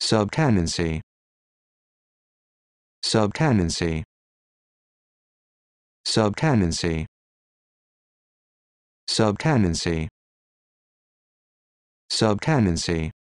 Subtenancy. Subtenancy. Subtenancy. Subtenancy. Subtenancy.